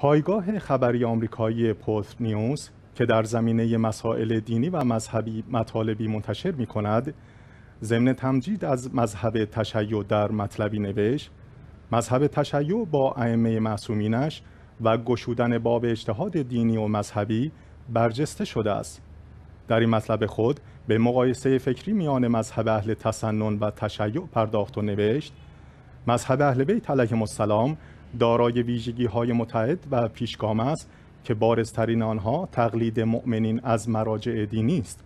پایگاه خبری آمریکایی پست نیوز که در زمینه مسائل دینی و مذهبی مطالبی منتشر می کند ضمن تمجید از مذهب تشیع در مطلبی نوشت مذهب تشیع با ائمه معصومینش و گشودن باب اجتهاد دینی و مذهبی برجسته شده است در این مطلب خود به مقایسه فکری میان مذهب اهل تسنن و تشیع پرداخت و نوشت مذهب اهل بیت علیهم السلام دارای ویژگی های متحد و پیشگام است که بارزترین آنها تقلید مؤمنین از مراجع دینی است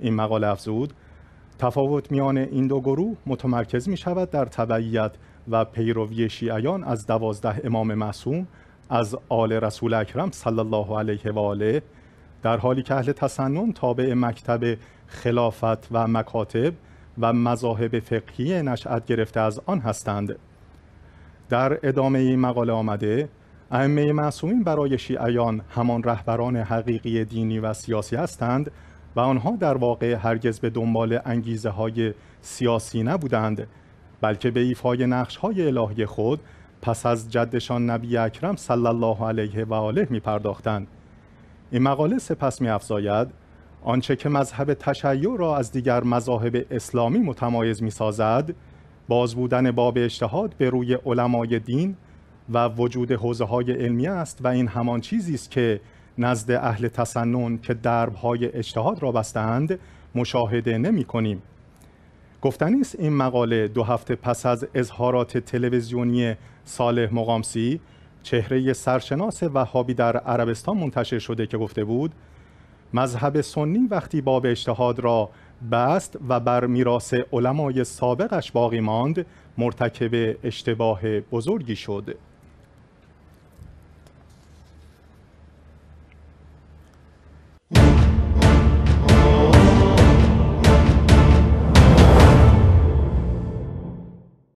این مقاله افزود تفاوت میان این دو گروه متمرکز می شود در تبعیت و پیروی شیعیان از دوازده امام معصوم از آل رسول اکرم صلی الله علیه و آله در حالی که اهل تسنن تابع مکتب خلافت و مکاتب و مذاهب فقهی نشأت گرفته از آن هستند در ادامه این مقاله آمده ائمه معصومین برای شیعیان همان رهبران حقیقی دینی و سیاسی هستند و آنها در واقع هرگز به دنبال انگیزه های سیاسی نبودند بلکه به ایفای نقش های الهی خود پس از جدشان نبی اکرم صلی الله علیه و آله می پرداختند این مقاله سپس می افزاید آنچه که مذهب تشیع را از دیگر مذاهب اسلامی متمایز می سازد باز بودن باب اجتهاد به روی علمای دین و وجود حوزه های علمی است و این همان چیزی است که نزد اهل تسنن که دربهای اجتهاد را بستند مشاهده نمی کنیم. گفتنی است این مقاله دو هفته پس از اظهارات تلویزیونی صالح مقامسی چهره سرشناس وهابی در عربستان منتشر شده که گفته بود مذهب سنی وقتی باب اجتهاد را بست و بر میراث علمای سابقش باقی ماند مرتکب اشتباه بزرگی شد